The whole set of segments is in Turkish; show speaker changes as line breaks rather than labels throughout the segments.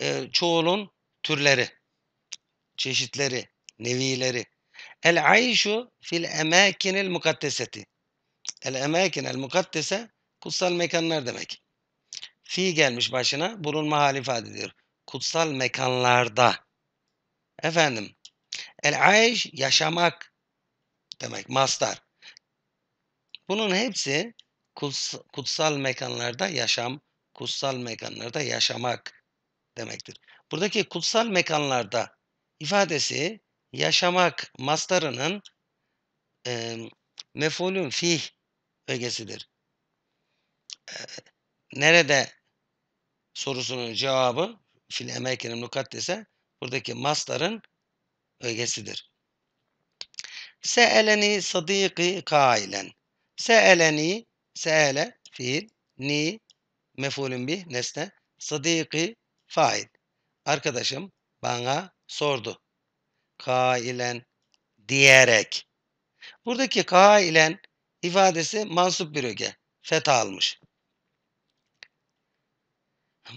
e, çoğulun türleri, çeşitleri, nevileri. El ayşu fil emakinil mukaddeseti. El emakin el mukaddese kutsal mekanlar demek. Fi gelmiş başına bulunma hali ifade ediyor. Kutsal mekanlarda. Efendim. El ayş yaşamak demek mastar. Bunun hepsi kutsal mekanlarda yaşam, kutsal mekanlarda yaşamak, demektir. Buradaki kutsal mekanlarda ifadesi yaşamak mastarının e, mefulün fih ögesidir. E, nerede sorusunun cevabı fil emekinin mukaddese buradaki mastarın ögesidir. Se'eleni sadiki kailen. Se'eleni, se'ele fiil, ni, mefulün bih, nesne. Sadiki Fail. Arkadaşım bana sordu. Kailen diyerek. Buradaki kailen ifadesi mansup bir öge. Feta almış.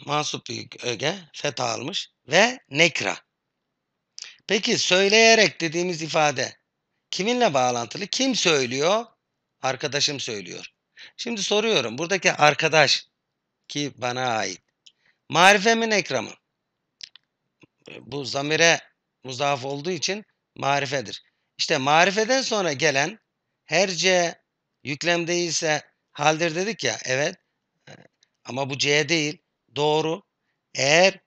Mansup bir öge feta almış ve nekra. Peki söyleyerek dediğimiz ifade kiminle bağlantılı? Kim söylüyor? Arkadaşım söylüyor. Şimdi soruyorum buradaki arkadaş ki bana ait. Marifemin ekramı. E, bu zamire muzaf olduğu için marifedir. İşte marifeden sonra gelen herce yüklem değilse haldir dedik ya evet e, ama bu C değil doğru. Eğer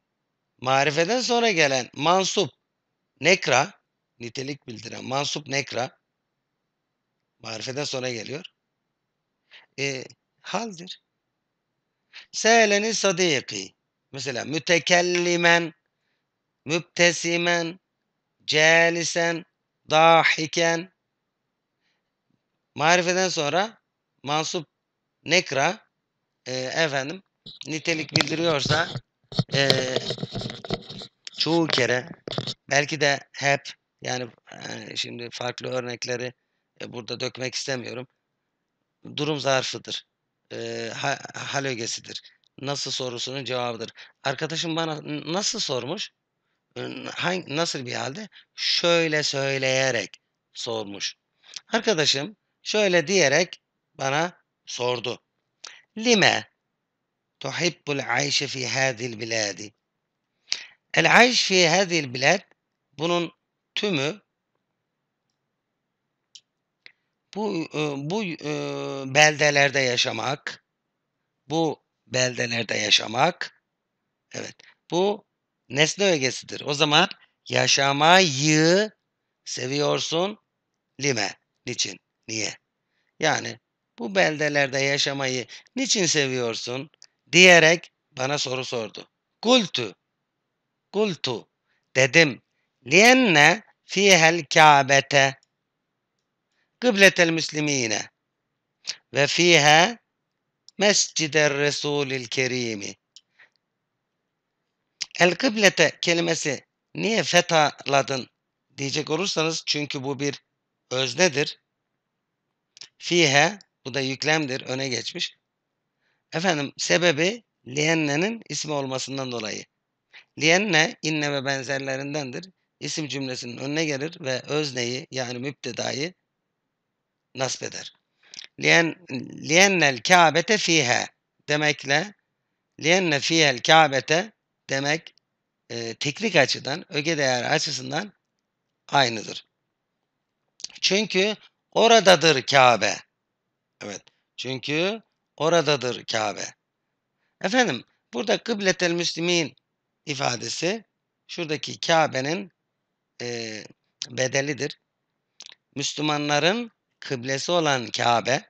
marifeden sonra gelen mansup nekra nitelik bildiren mansup nekra marifeden sonra geliyor. E, haldir. Selenin sadiki Mesela mütekellimen, mübtesimen, celisen, dahiken. Marifeden sonra mansup nekra e, efendim nitelik bildiriyorsa e, çoğu kere belki de hep yani, e, şimdi farklı örnekleri e, burada dökmek istemiyorum. Durum zarfıdır. E, ha, halögesidir nasıl sorusunun cevabıdır. Arkadaşım bana nasıl sormuş? Hangi, nasıl bir halde? Şöyle söyleyerek sormuş. Arkadaşım şöyle diyerek bana sordu. Lime tuhibbul ayşe fi hadil biladi. El ayş fi hadil bilad bunun tümü bu e, bu e, beldelerde yaşamak, bu beldelerde yaşamak. Evet. Bu nesne ögesidir. O zaman yaşamayı seviyorsun lime. Niçin? Niye? Yani bu beldelerde yaşamayı niçin seviyorsun diyerek bana soru sordu. Kultu. Kultu. Dedim. Lienne fihel kâbete. Kıbletel müslimine. Ve fihe Mesciden Resulil Kerim'i. El kıblete kelimesi niye fethaladın diyecek olursanız çünkü bu bir öznedir. Fihe bu da yüklemdir öne geçmiş. Efendim sebebi liyenne'nin ismi olmasından dolayı. Liyenne inne ve benzerlerindendir. İsim cümlesinin önüne gelir ve özneyi yani müptedayı nasbeder. Lien, liennel kâbete fiha demekle lienne fihel kâbete demek e, teknik açıdan, öge değer açısından aynıdır. Çünkü oradadır Kabe. Evet. Çünkü oradadır Kabe. Efendim burada kıbletel müslimin ifadesi şuradaki Kabe'nin e, bedelidir. Müslümanların kıblesi olan Kabe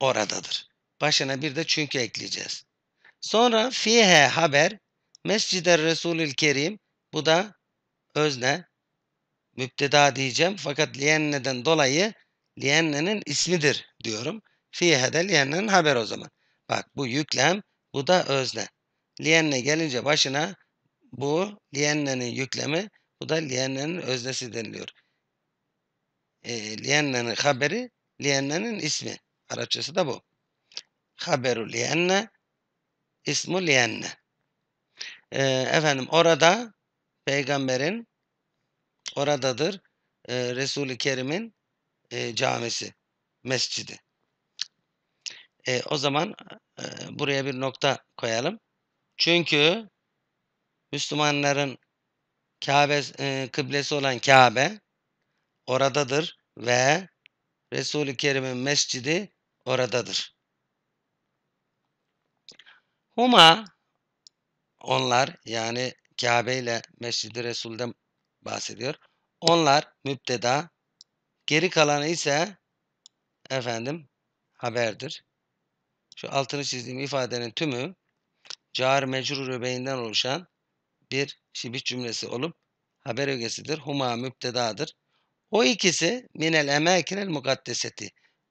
oradadır. Başına bir de çünkü ekleyeceğiz. Sonra fihe haber mescide Resulül Kerim bu da özne müpteda diyeceğim fakat liyenneden dolayı liyennenin ismidir diyorum. Fihe de liyennenin haber o zaman. Bak bu yüklem bu da özne. Liyenne gelince başına bu liyennenin yüklemi bu da liyennenin öznesi deniliyor. E, liyennenin haberi liyennenin ismi. Arapçası da bu. Haberu liyenne ismu liyenne. Ee, efendim orada peygamberin oradadır e, Resul-i Kerim'in e, camisi, mescidi. E, o zaman e, buraya bir nokta koyalım. Çünkü Müslümanların Kabe e, kıblesi olan Kabe oradadır ve Resul-i Kerim'in mescidi oradadır. Huma onlar yani Kabe ile Mescid-i Resul'de bahsediyor. Onlar müpteda geri kalanı ise efendim haberdir. Şu altını çizdiğim ifadenin tümü car mecrur öbeğinden oluşan bir şibit cümlesi olup haber ögesidir. Huma müptedadır. O ikisi minel emekinel mukaddeseti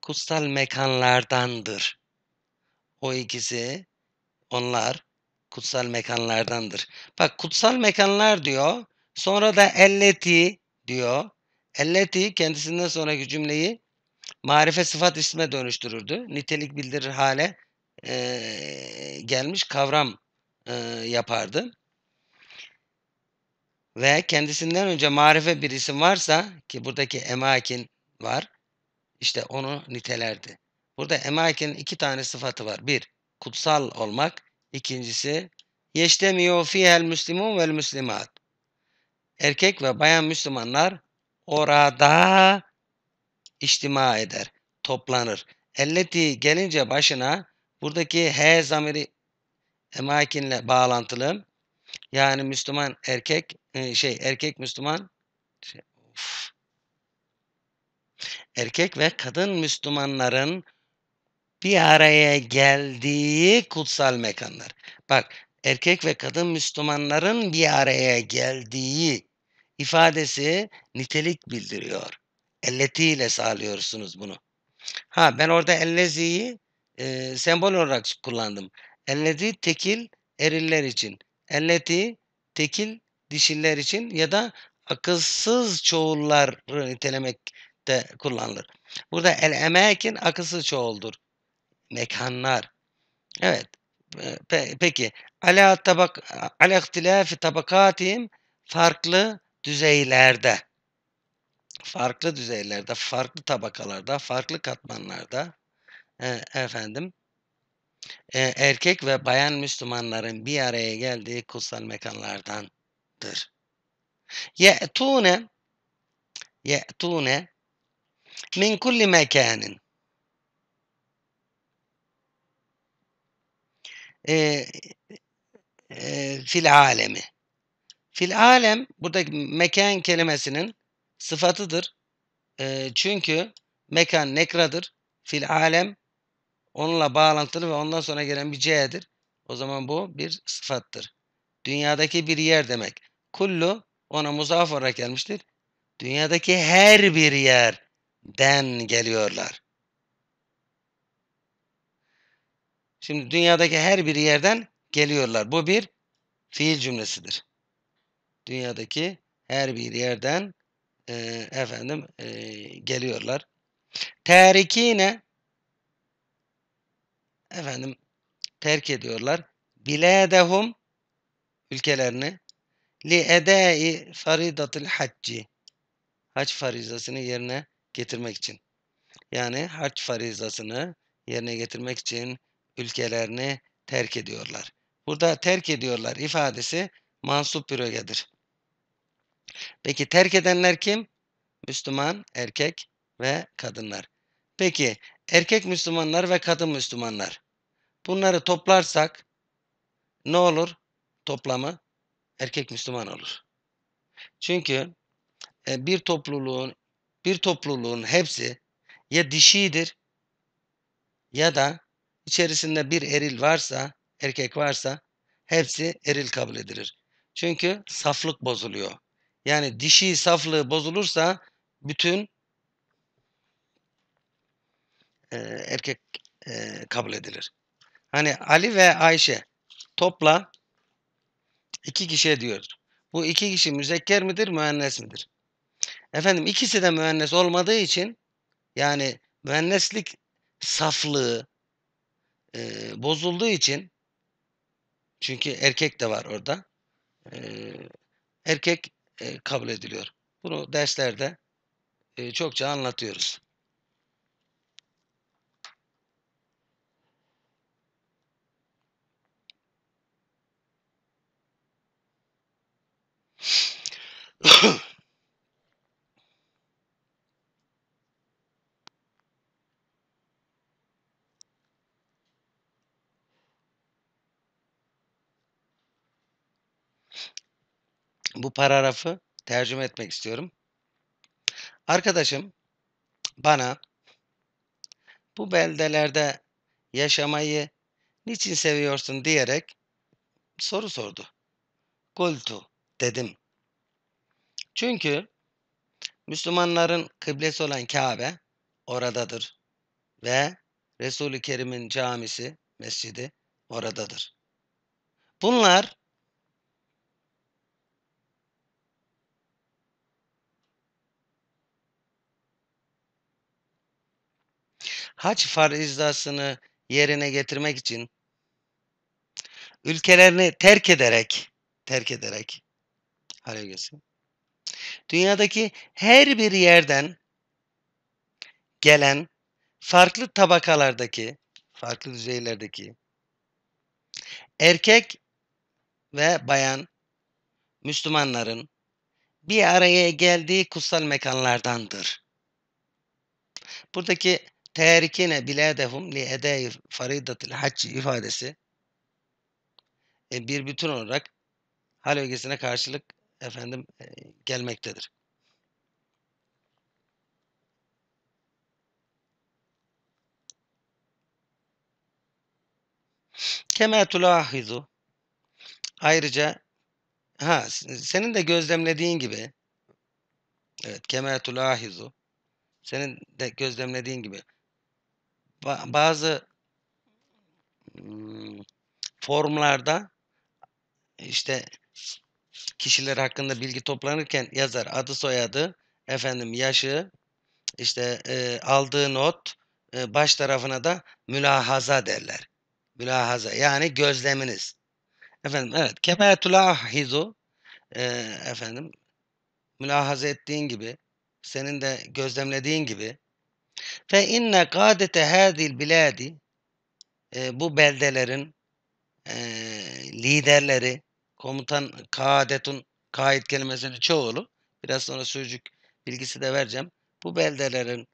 kutsal mekanlardandır. O ikisi onlar kutsal mekanlardandır. Bak kutsal mekanlar diyor. Sonra da elleti diyor. Elleti kendisinden sonraki cümleyi marife sıfat isme dönüştürürdü. Nitelik bildirir hale e, gelmiş kavram e, yapardı. Ve kendisinden önce marife bir isim varsa ki buradaki emakin var. İşte onu nitelerdi. Burada emakenin iki tane sıfatı var. Bir, kutsal olmak. İkincisi, yeştemiyor fihel müslimun vel müslimat. Erkek ve bayan Müslümanlar orada içtima eder, toplanır. Elleti gelince başına buradaki he zamiri emakinle bağlantılı. Yani Müslüman erkek e, şey erkek Müslüman şey, erkek ve kadın Müslümanların bir araya geldiği kutsal mekanlar. Bak erkek ve kadın Müslümanların bir araya geldiği ifadesi nitelik bildiriyor. Elletiyle sağlıyorsunuz bunu. Ha ben orada elleziyi e, sembol olarak kullandım. Ellezi tekil eriller için. Elleti tekil dişiller için ya da akılsız çoğullar nitelemek de kullanılır. Burada el emekin akısı çoğuldur. Mekanlar. Evet. Ee, pe peki ala tabak ala ihtilafi tabakatihim farklı düzeylerde farklı düzeylerde, farklı tabakalarda, farklı katmanlarda e, efendim e, erkek ve bayan Müslümanların bir araya geldiği kutsal mekanlardandır. Ye'tune Ye'tune min kulli mekanin. E, ee, e, fil alemi. Fil alem buradaki mekan kelimesinin sıfatıdır. E, çünkü mekan nekradır. Fil alem onunla bağlantılı ve ondan sonra gelen bir c'dir. O zaman bu bir sıfattır. Dünyadaki bir yer demek. Kullu ona muzaf olarak gelmiştir. Dünyadaki her bir yer den geliyorlar. Şimdi dünyadaki her bir yerden geliyorlar. Bu bir fiil cümlesidir. Dünyadaki her bir yerden e, efendim e, geliyorlar. Terikine efendim terk ediyorlar. Biledehum ülkelerini li edai faridatil hacci hac farizasını yerine getirmek için. Yani hac farizasını yerine getirmek için ülkelerini terk ediyorlar. Burada terk ediyorlar ifadesi mansup bir ögedir. Peki terk edenler kim? Müslüman, erkek ve kadınlar. Peki erkek Müslümanlar ve kadın Müslümanlar. Bunları toplarsak ne olur? Toplamı erkek Müslüman olur. Çünkü e, bir topluluğun bir topluluğun hepsi ya dişidir ya da içerisinde bir eril varsa, erkek varsa hepsi eril kabul edilir. Çünkü saflık bozuluyor. Yani dişi saflığı bozulursa bütün e, erkek e, kabul edilir. Hani Ali ve Ayşe topla iki kişi diyor. Bu iki kişi müzekker midir, müennes midir? Efendim ikisi de müennes olmadığı için yani müenneslik saflığı e, bozulduğu için çünkü erkek de var orada. E, erkek e, kabul ediliyor. Bunu derslerde e, çokça anlatıyoruz. Ahem. bu paragrafı tercüme etmek istiyorum. Arkadaşım bana bu beldelerde yaşamayı niçin seviyorsun diyerek soru sordu. Kultu dedim. Çünkü Müslümanların kıblesi olan Kabe oradadır ve Resul-i Kerim'in camisi, mescidi oradadır. Bunlar hac farizasını yerine getirmek için ülkelerini terk ederek terk ederek Haleluya. Dünyadaki her bir yerden gelen farklı tabakalardaki, farklı düzeylerdeki erkek ve bayan Müslümanların bir araya geldiği kutsal mekanlardandır. Buradaki terikine biladehum li edayi faridatil hac ifadesi e, bir bütün olarak hal ögesine karşılık efendim e, gelmektedir. Keme tulahizu ayrıca ha senin de gözlemlediğin gibi evet keme tulahizu senin de gözlemlediğin gibi bazı formlarda işte kişiler hakkında bilgi toplanırken yazar adı soyadı, efendim yaşı, işte e, aldığı not, e, baş tarafına da mülahaza derler. Mülahaza yani gözleminiz. Efendim evet kema tulahizu e, efendim mülahaza ettiğin gibi senin de gözlemlediğin gibi Fe inne kadete hadil biladi e, bu beldelerin e, liderleri komutan kadetun kaid kelimesinin çoğulu biraz sonra sözcük bilgisi de vereceğim. Bu beldelerin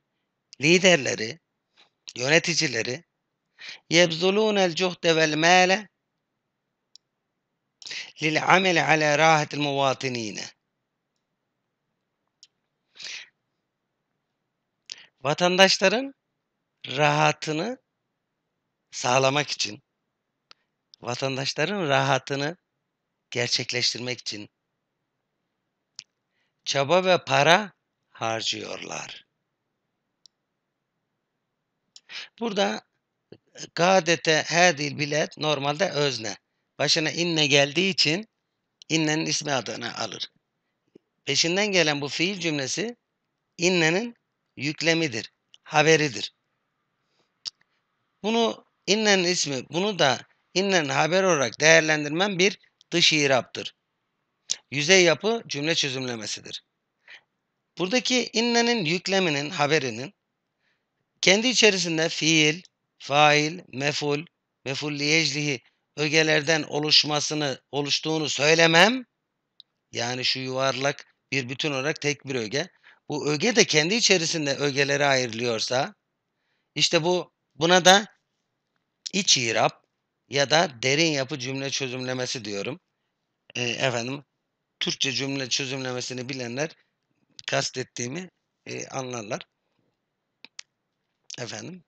liderleri, yöneticileri yebzulunel cuhde vel mâle lil amel ala rahatil muvatinine vatandaşların rahatını sağlamak için, vatandaşların rahatını gerçekleştirmek için çaba ve para harcıyorlar. Burada gadete hadil bilet normalde özne. Başına inne geldiği için innenin ismi adını alır. Peşinden gelen bu fiil cümlesi innenin yüklemidir, haberidir. Bunu innen ismi, bunu da innen haber olarak değerlendirmen bir dış iraptır. Yüzey yapı cümle çözümlemesidir. Buradaki innenin yükleminin, haberinin kendi içerisinde fiil, fail, meful, meful liyeclihi ögelerden oluşmasını, oluştuğunu söylemem, yani şu yuvarlak bir bütün olarak tek bir öge, bu öge de kendi içerisinde ögelere ayrılıyorsa işte bu buna da iç irap ya da derin yapı cümle çözümlemesi diyorum. E, efendim Türkçe cümle çözümlemesini bilenler kastettiğimi e, anlarlar. Efendim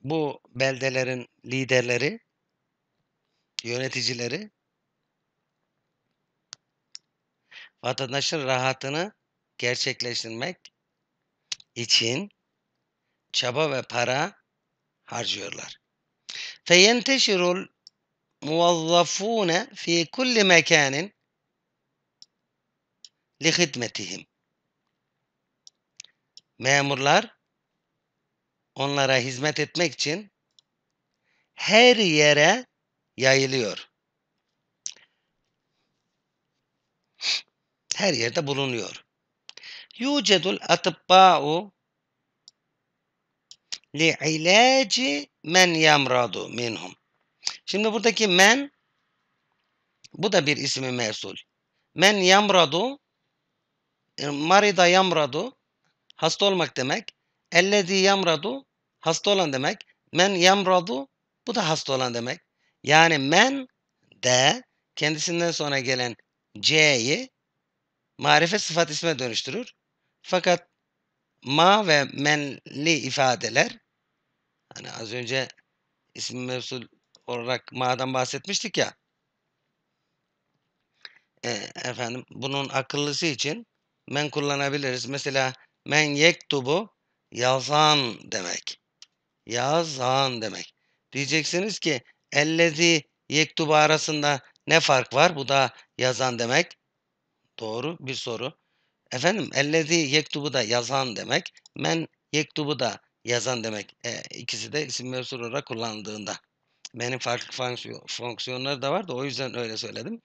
bu beldelerin liderleri, yöneticileri vatandaşın rahatını gerçekleştirmek için çaba ve para harcıyorlar. فَيَنْتَشِرُ الْمُوَظَّفُونَ fi kulli مَكَانٍ لِخِدْمَتِهِمْ Memurlar onlara hizmet etmek için her yere yayılıyor. her yerde bulunuyor. Yucedul atıbba'u li ilaci men yamradu minhum. Şimdi buradaki men bu da bir ismi mevsul. Men yamradu e, marida yamradu hasta olmak demek. Ellezi yamradu hasta olan demek. Men yamradu bu da hasta olan demek. Yani men de kendisinden sonra gelen c'yi marife sıfat isme dönüştürür. Fakat ma ve menli ifadeler hani az önce isim mevsul olarak ma'dan bahsetmiştik ya e, efendim bunun akıllısı için men kullanabiliriz. Mesela men yektubu yazan demek. Yazan demek. Diyeceksiniz ki ellezi yektubu arasında ne fark var? Bu da yazan demek. Doğru bir soru. Efendim ellezi yektubu da yazan demek. Men yektubu da yazan demek. E, ikisi de isim mevsul olarak kullandığında. Benim farklı fonksiyon, fonksiyonları da vardı o yüzden öyle söyledim.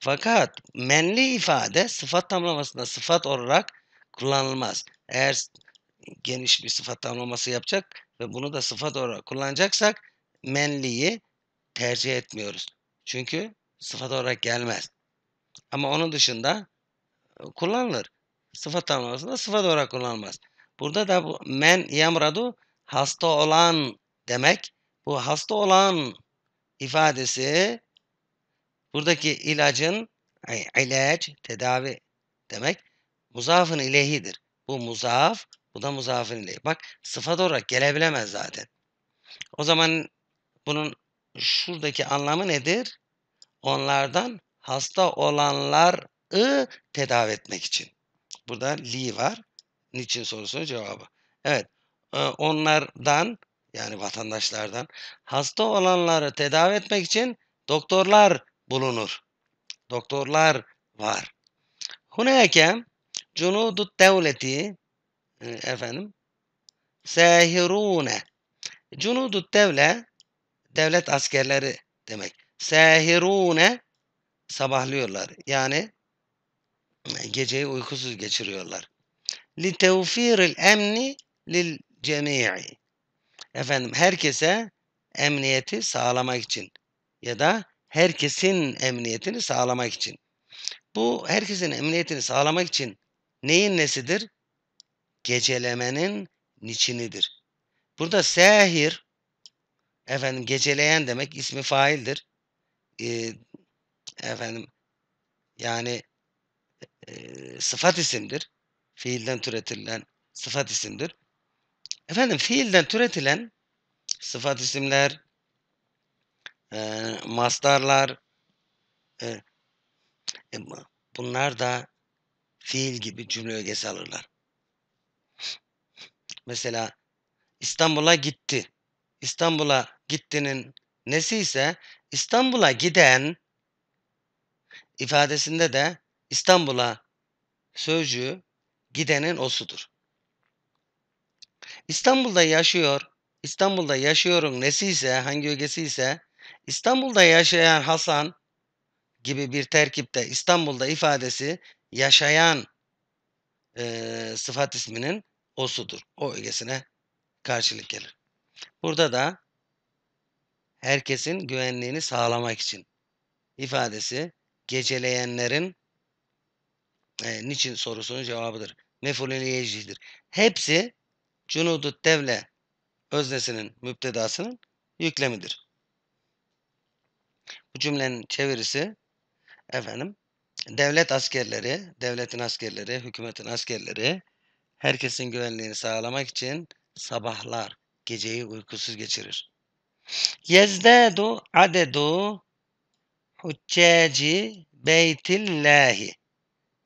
Fakat menli ifade sıfat tamlamasında sıfat olarak kullanılmaz. Eğer geniş bir sıfat tamlaması yapacak ve bunu da sıfat olarak kullanacaksak menliyi tercih etmiyoruz. Çünkü sıfat olarak gelmez. Ama onun dışında e, kullanılır. Sıfat tamlamasında sıfat olarak kullanılmaz. Burada da bu men yamradu hasta olan demek. Bu hasta olan ifadesi buradaki ilacın ilaç, tedavi demek muzafın ilehidir. Bu muzaf, bu da muzafın ilehi. Bak sıfat olarak gelebilemez zaten. O zaman bunun şuradaki anlamı nedir? Onlardan hasta olanları tedavi etmek için. Burada li var. Niçin sorusunun cevabı. Evet. E, onlardan yani vatandaşlardan hasta olanları tedavi etmek için doktorlar bulunur. Doktorlar var. Huneyke cunudu devleti e, efendim sehirune cunudu devle devlet askerleri demek. Sehirune sabahlıyorlar. Yani geceyi uykusuz geçiriyorlar. لِتَوْفِيرِ emni lil cemii. Efendim herkese emniyeti sağlamak için ya da herkesin emniyetini sağlamak için. Bu herkesin emniyetini sağlamak için neyin nesidir? Gecelemenin niçinidir. Burada sehir efendim geceleyen demek ismi faildir. Ee, Efendim yani e, sıfat isimdir. Fiilden türetilen sıfat isimdir. Efendim fiilden türetilen sıfat isimler, e, mastarlar, e, e, bunlar da fiil gibi cümle ögesi alırlar. Mesela İstanbul'a gitti. İstanbul'a gittinin nesi ise İstanbul'a giden ifadesinde de İstanbul'a sözcüğü gidenin osudur. İstanbul'da yaşıyor, İstanbul'da yaşıyorum nesi ise, hangi ögesi ise İstanbul'da yaşayan Hasan gibi bir terkipte İstanbul'da ifadesi yaşayan e, sıfat isminin osudur. O ögesine karşılık gelir. Burada da herkesin güvenliğini sağlamak için ifadesi geceleyenlerin e, niçin sorusunun cevabıdır. Mefulün yecihdir. Hepsi cunudu devle öznesinin müptedasının yüklemidir. Bu cümlenin çevirisi efendim devlet askerleri, devletin askerleri, hükümetin askerleri herkesin güvenliğini sağlamak için sabahlar, geceyi uykusuz geçirir. Yezdedu adedu Hüccaci Beytillahi.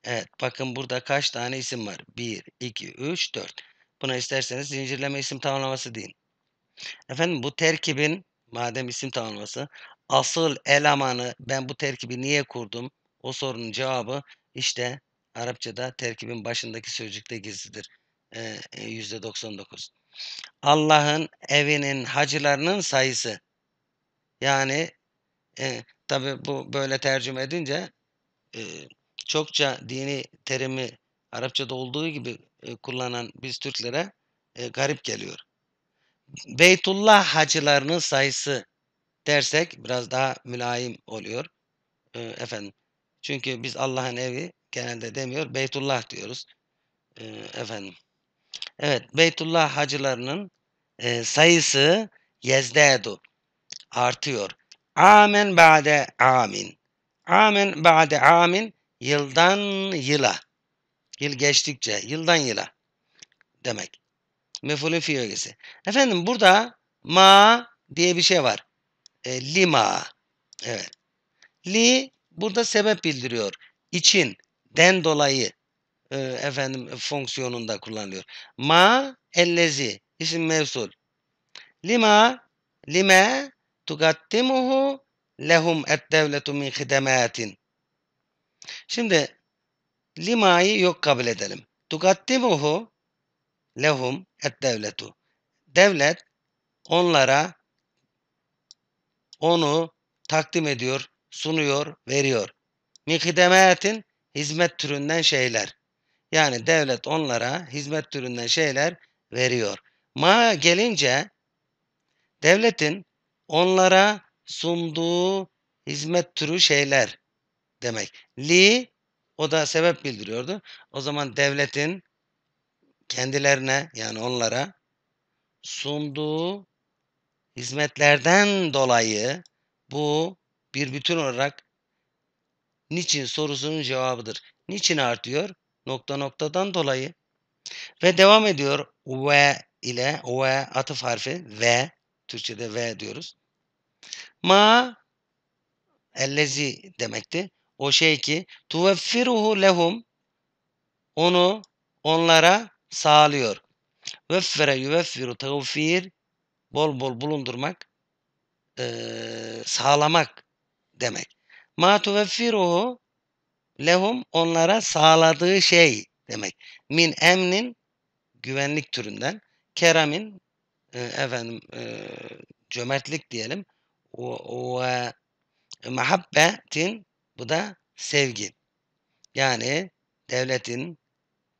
Evet bakın burada kaç tane isim var? 1, 2, 3, 4. Buna isterseniz zincirleme isim tamamlaması deyin. Efendim bu terkibin madem isim tamamlaması asıl elemanı ben bu terkibi niye kurdum? O sorunun cevabı işte Arapçada terkibin başındaki sözcükte gizlidir. Ee, %99. E, Allah'ın evinin hacılarının sayısı. Yani e, Tabi bu böyle tercüme edince e, çokça dini terimi Arapçada olduğu gibi e, kullanan biz Türklere e, garip geliyor. Beytullah hacılarının sayısı dersek biraz daha mülayim oluyor. E, efendim çünkü biz Allah'ın evi genelde demiyor Beytullah diyoruz. E, efendim. Evet Beytullah hacılarının e, sayısı Yezdedu artıyor. Amen ba'de amin. Amen ba'de amin yıldan yıla. Yıl geçtikçe yıldan yıla demek. Mefulün fiilisi. Efendim burada ma diye bir şey var. E, lima. Evet. Li burada sebep bildiriyor. İçin, den dolayı e, efendim fonksiyonunda kullanılıyor. Ma ellezi isim mevsul. Lima, lime tugattimuhu lehum et devletu min hidematin. Şimdi limayı yok kabul edelim. Tugattimuhu lehum et devletu. Devlet onlara onu takdim ediyor, sunuyor, veriyor. Min hidematin hizmet türünden şeyler. Yani devlet onlara hizmet türünden şeyler veriyor. Ma gelince devletin onlara sunduğu hizmet türü şeyler demek. Li o da sebep bildiriyordu. O zaman devletin kendilerine yani onlara sunduğu hizmetlerden dolayı bu bir bütün olarak niçin sorusunun cevabıdır. Niçin artıyor? Nokta noktadan dolayı. Ve devam ediyor ve ile ve atıf harfi ve Türkçe'de ve diyoruz. Ma ellezi demekti. O şey ki tuveffiruhu lehum onu onlara sağlıyor. Veffere yuveffiru tevfir bol bol bulundurmak sağlamak demek. Ma tuveffiruhu lehum onlara sağladığı şey demek. Min emnin güvenlik türünden, keramin e, efendim e, cömertlik diyelim. Ve mahabbetin bu da sevgi. Yani devletin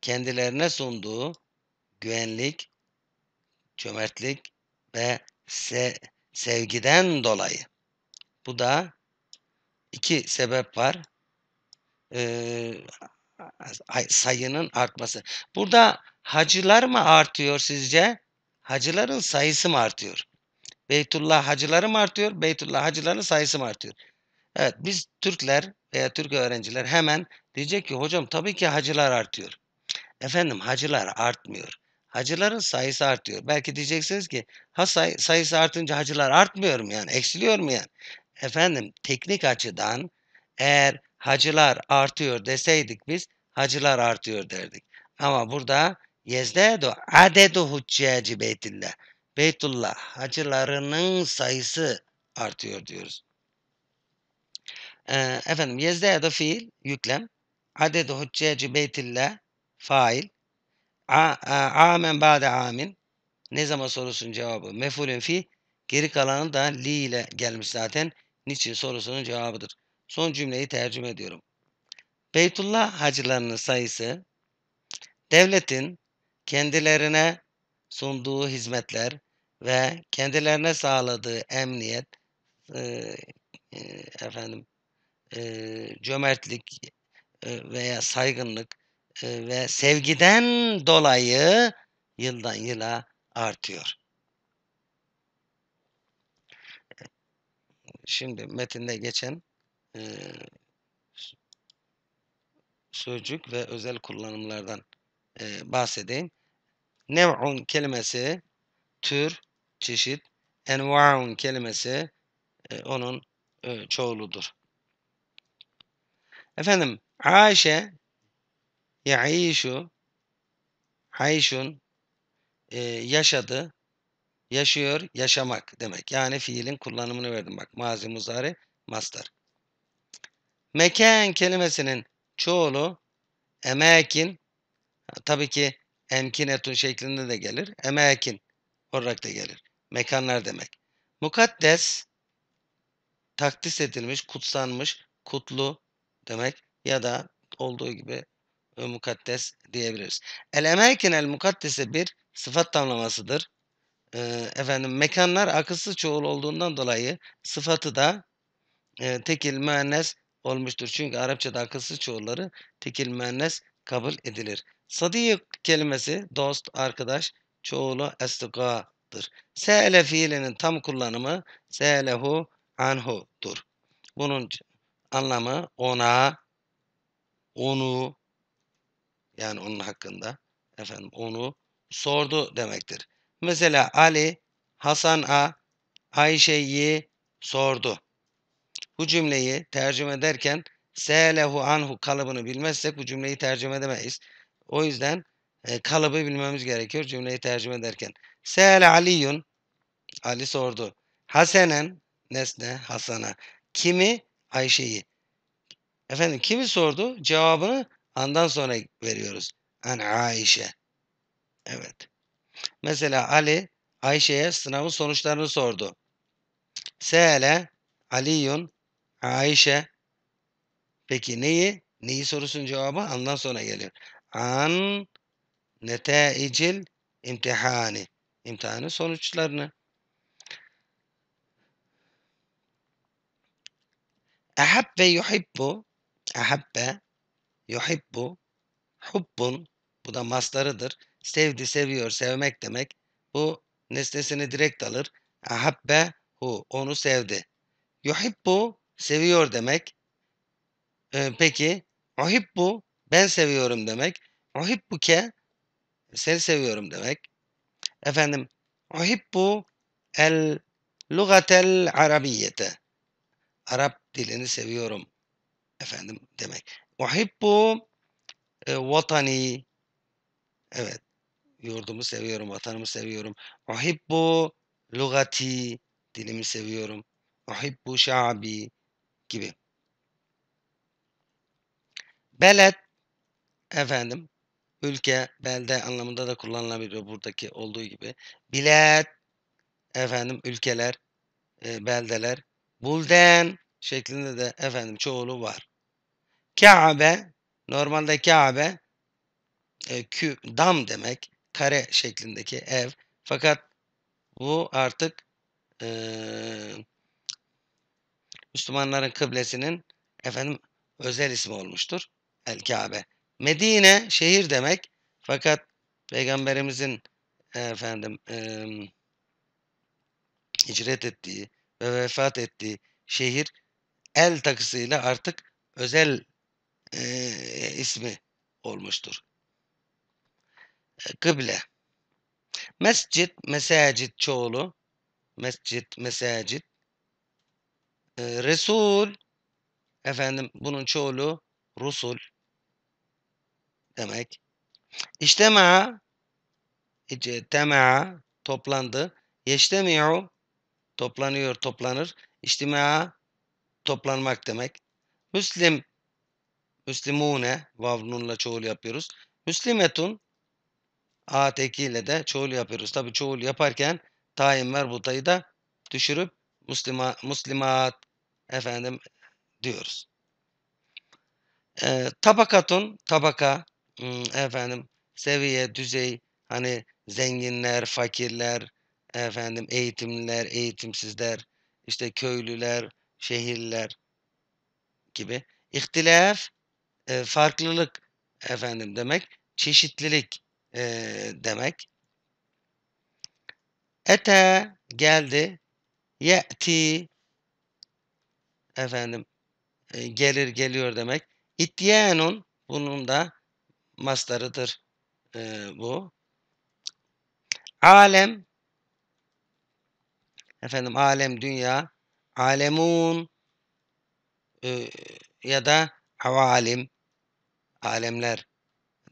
kendilerine sunduğu güvenlik, cömertlik ve se sevgiden dolayı. Bu da iki sebep var. Ee, sayının artması. Burada hacılar mı artıyor sizce? hacıların sayısı mı artıyor? Beytullah hacıları mı artıyor? Beytullah hacıların sayısı mı artıyor? Evet biz Türkler veya Türk öğrenciler hemen diyecek ki hocam tabii ki hacılar artıyor. Efendim hacılar artmıyor. Hacıların sayısı artıyor. Belki diyeceksiniz ki ha say sayısı artınca hacılar artmıyor mu yani? Eksiliyor mu yani? Efendim teknik açıdan eğer hacılar artıyor deseydik biz hacılar artıyor derdik. Ama burada Yezdedu adedu huccaci beytillah. Beytullah hacılarının sayısı artıyor diyoruz. Ee, efendim yezdedu fiil yüklem. Adedu huccaci beytillah fail. A, a, e, amen ba'de amin. Ne zaman sorusun cevabı? Mefulün fi. Geri kalanı da li ile gelmiş zaten. Niçin sorusunun cevabıdır. Son cümleyi tercüme ediyorum. Beytullah hacılarının sayısı devletin kendilerine sunduğu hizmetler ve kendilerine sağladığı emniyet, e, e, efendim e, cömertlik e, veya saygınlık e, ve sevgiden dolayı yıldan yıla artıyor. Şimdi metinde geçen e, sözcük ve özel kullanımlardan e, bahsedeyim. Nev'un kelimesi tür, çeşit. Enva'un kelimesi e, onun e, çoğuludur. Efendim, Ayşe yaişu hayşun e, yaşadı. Yaşıyor, yaşamak demek. Yani fiilin kullanımını verdim. Bak mazi muzari mastar. Mekan kelimesinin çoğulu emekin. Tabii ki emkinetun şeklinde de gelir. Emekin olarak da gelir. Mekanlar demek. Mukaddes takdis edilmiş, kutsanmış, kutlu demek ya da olduğu gibi e, mukaddes diyebiliriz. El emekin el mukaddese bir sıfat tamlamasıdır. E, efendim mekanlar akılsız çoğul olduğundan dolayı sıfatı da e, tekil müennes olmuştur. Çünkü Arapçada akılsız çoğulları tekil müennes kabul edilir. Sadik kelimesi dost, arkadaş, çoğulu estiga'dır. Se'le fiilinin tam kullanımı se'lehu anhu'dur. Bunun anlamı ona, onu, yani onun hakkında, efendim onu sordu demektir. Mesela Ali, Hasan'a, Ayşe'yi sordu. Bu cümleyi tercüme ederken se'lehu anhu kalıbını bilmezsek bu cümleyi tercüme edemeyiz. O yüzden e, kalıbı bilmemiz gerekiyor cümleyi tercüme ederken. Sel Aliyun Ali sordu. Hasenen nesne Hasan'a. Kimi? Ayşe'yi. Efendim kimi sordu? Cevabını andan sonra veriyoruz. An Ayşe. Evet. Mesela Ali Ayşe'ye sınavın sonuçlarını sordu. Sele Aliyun Ayşe. Peki neyi? Neyi sorusun cevabı andan sonra geliyor an netaicil imtihani imtihanın sonuçlarını Ehab ve yuhibbu Ehabbe yuhibbu hubbun bu da maslarıdır. Sevdi, seviyor, sevmek demek. Bu nesnesini direkt alır. Ehabbe hu onu sevdi. Yuhibbu seviyor demek. Ee, peki uhibbu ben seviyorum demek. Uhibbuke seni seviyorum demek. Efendim uhibbu el lugatel arabiyete. Arap dilini seviyorum efendim demek. Uhibbu e, vatani evet yurdumu seviyorum, vatanımı seviyorum. Uhibbu lugati dilimi seviyorum. Uhibbu şabi gibi. Belet efendim ülke, belde anlamında da kullanılabiliyor buradaki olduğu gibi. Bilet efendim ülkeler, e, beldeler, bulden şeklinde de efendim çoğulu var. Kabe normalde Kabe e, kü, dam demek, kare şeklindeki ev. Fakat bu artık e, Müslümanların kıblesinin efendim özel ismi olmuştur. El Kabe. Medine şehir demek. Fakat Peygamberimizin e, efendim e, hicret ettiği ve vefat ettiği şehir el takısıyla artık özel e, ismi olmuştur. E, kıble. Mescit, mesacit çoğulu. Mescit, mesacit. E, Resul. Efendim bunun çoğulu Rusul demek. İçtema tema toplandı. Yeştemi'u toplanıyor, toplanır. İçtima toplanmak demek. Müslim Müslimune vavnunla çoğul yapıyoruz. Müslimetun a tekiyle de çoğul yapıyoruz. Tabi çoğul yaparken tayin merbutayı da düşürüp Muslima, Muslimat efendim diyoruz. E, tabakatun tabaka efendim seviye, düzey hani zenginler, fakirler, efendim eğitimliler, eğitimsizler, işte köylüler, şehirler gibi. ihtilaf e, farklılık efendim demek, çeşitlilik e, demek. Ete geldi, ye'ti efendim e, gelir geliyor demek. İtyanun bunun da mastarıdır e, bu. Alem efendim alem dünya alemun e, ya da avalim alemler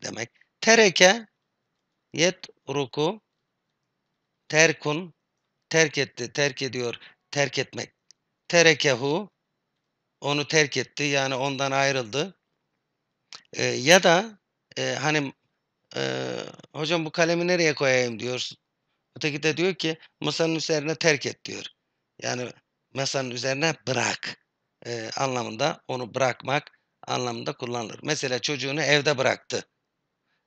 demek. Tereke yet ruku terkun terk etti, terk ediyor, terk etmek. Terekehu onu terk etti yani ondan ayrıldı. E, ya da e, hani e, hocam bu kalemi nereye koyayım diyor. Öteki de diyor ki masanın üzerine terk et diyor. Yani masanın üzerine bırak e, anlamında onu bırakmak anlamında kullanılır. Mesela çocuğunu evde bıraktı.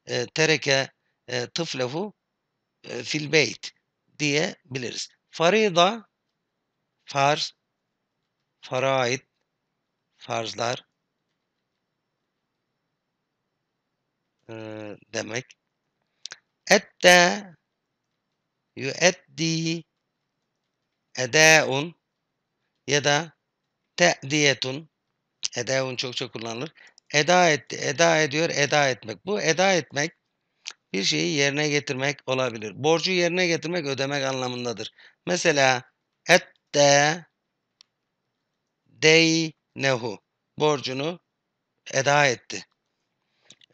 E, tereke e, tıflehu e, fil beyt diyebiliriz. Farida farz faraid farzlar e, demek. Ette yüeddi edaun ya da te'diyetun çok çok kullanılır. Eda etti, eda ediyor, eda etmek. Bu eda etmek bir şeyi yerine getirmek olabilir. Borcu yerine getirmek ödemek anlamındadır. Mesela ette dey Nehu borcunu eda etti.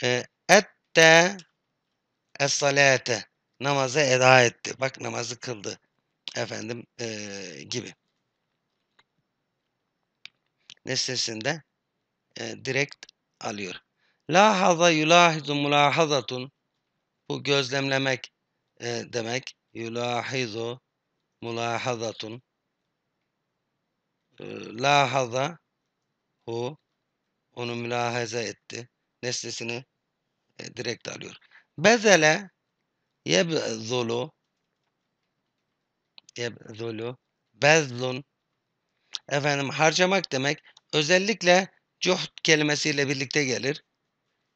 Ee, Ette es-salate. Namazı eda etti. Bak namazı kıldı. Efendim e, gibi. Nesnesinde e, direkt alıyor. La haza yulahizu mulahazatun. Bu gözlemlemek e, demek. Yulahizu mulahazatun. La haza hu onu mülahaza etti. Nesnesini e, direkt alıyor. Bezele yebzulu yebzulu bezlun efendim harcamak demek özellikle cuhd kelimesiyle birlikte gelir.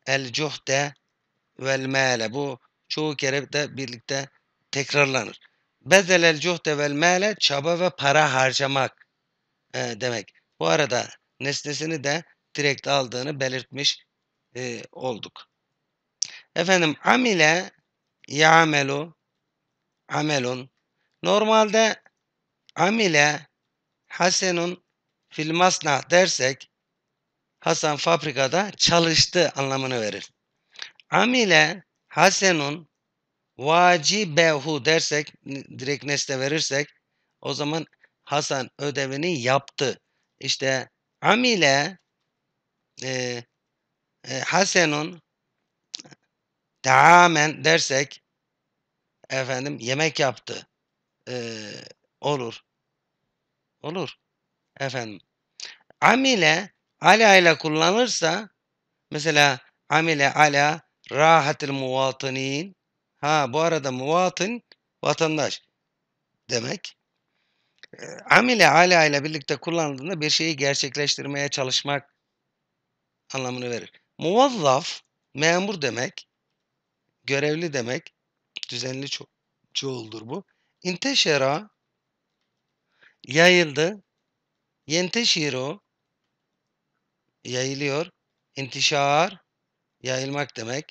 El cuhde vel male bu çoğu kere de birlikte tekrarlanır. Bezel el cuhde vel male çaba ve para harcamak e, demek. Bu arada nesnesini de direkt aldığını belirtmiş e, olduk. Efendim amile ya'melu amelun. Normalde amile hasenun fil masna dersek Hasan fabrikada çalıştı anlamını verir. Amile hasenun vacibehu dersek direkt nesne verirsek o zaman Hasan ödevini yaptı. İşte amile e, e, hasenun tamamen dersek efendim yemek yaptı ee, olur. Olur. Efendim. Amile ala ile kullanırsa mesela amile ala rahatil muvatinin ha bu arada muvatin vatandaş demek. Amile ala ile birlikte kullanıldığında bir şeyi gerçekleştirmeye çalışmak anlamını verir. Muvazzaf memur demek görevli demek. Düzenli ço çoğuldur bu. İnteşera yayıldı. Yenteşiro yayılıyor. İntişar yayılmak demek.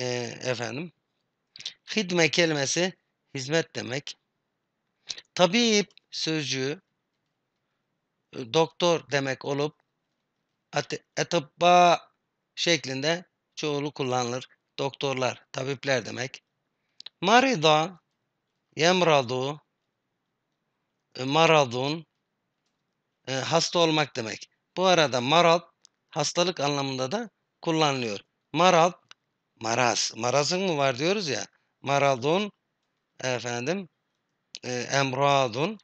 E, efendim. Hidme kelimesi hizmet demek. Tabip sözcüğü e, doktor demek olup etabba şeklinde çoğulu kullanılır. Doktorlar, tabipler demek. Marida, yemradu, e, maradun, e, hasta olmak demek. Bu arada marad, hastalık anlamında da kullanılıyor. Marad, maraz. Marazın mı var diyoruz ya. Maradun, efendim, e, emradun,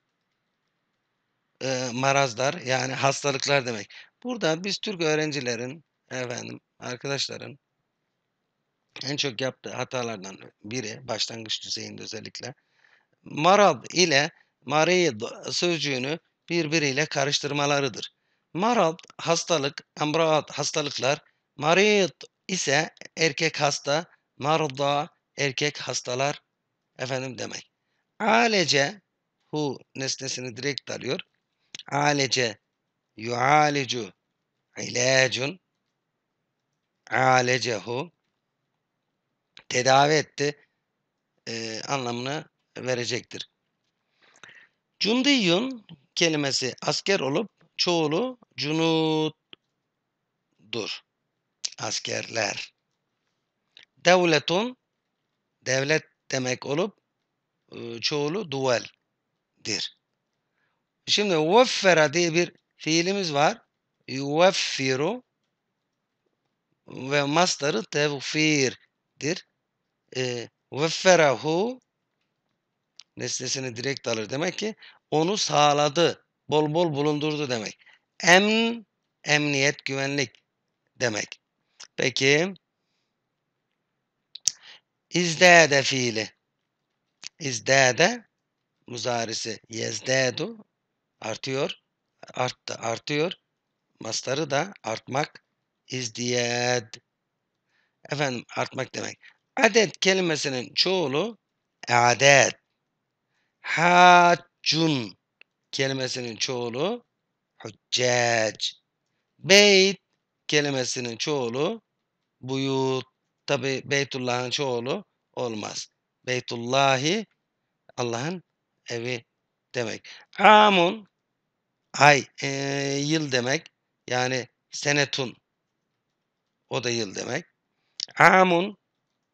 e, marazlar yani hastalıklar demek. Burada biz Türk öğrencilerin efendim arkadaşların en çok yaptığı hatalardan biri başlangıç düzeyinde özellikle marad ile marid sözcüğünü birbiriyle karıştırmalarıdır. Marad hastalık, emraat hastalıklar, marid ise erkek hasta, marda erkek hastalar efendim demek. Alece hu nesnesini direkt alıyor. Alece yualicu ilacun alecehu tedavi etti e, anlamını verecektir. Cundiyun kelimesi asker olup çoğulu cunuttur. Askerler. Devletun devlet demek olup e, çoğulu duveldir. Şimdi veffera diye bir fiilimiz var. Yuveffiru ve mastarı tevfirdir e, vefferahu nesnesini direkt alır. Demek ki onu sağladı. Bol bol bulundurdu demek. Emn, emniyet, güvenlik demek. Peki izdade fiili. İzdade muzarisi yezdedu artıyor. Arttı, artıyor. Mastarı da artmak izdiyad. Efendim artmak demek. Adet kelimesinin çoğulu adet. hacun kelimesinin çoğulu hüccac. Beyt kelimesinin çoğulu buyut. Tabi Beytullah'ın çoğulu olmaz. Beytullahi Allah'ın evi demek. Amun ay e, yıl demek. Yani senetun o da yıl demek. Amun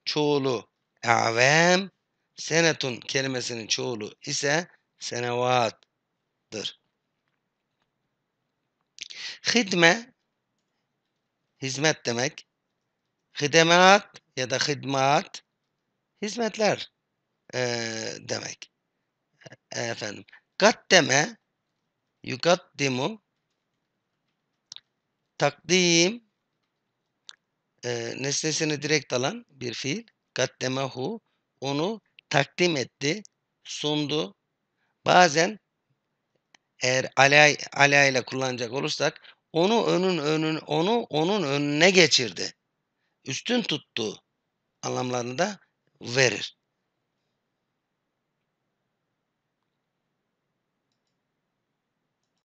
çoğulu avem, senetun kelimesinin çoğulu ise senevatdır. Hidme, hizmet demek. Hidemat ya da hidmat, hizmetler e, demek. E, efendim, gaddeme, yukaddimu, takdim, e, nesnesini direkt alan bir fiil. Gaddemahu onu takdim etti, sundu. Bazen eğer alay alay ile kullanacak olursak onu önün önün onu onun önüne geçirdi. Üstün tuttu anlamlarını da verir.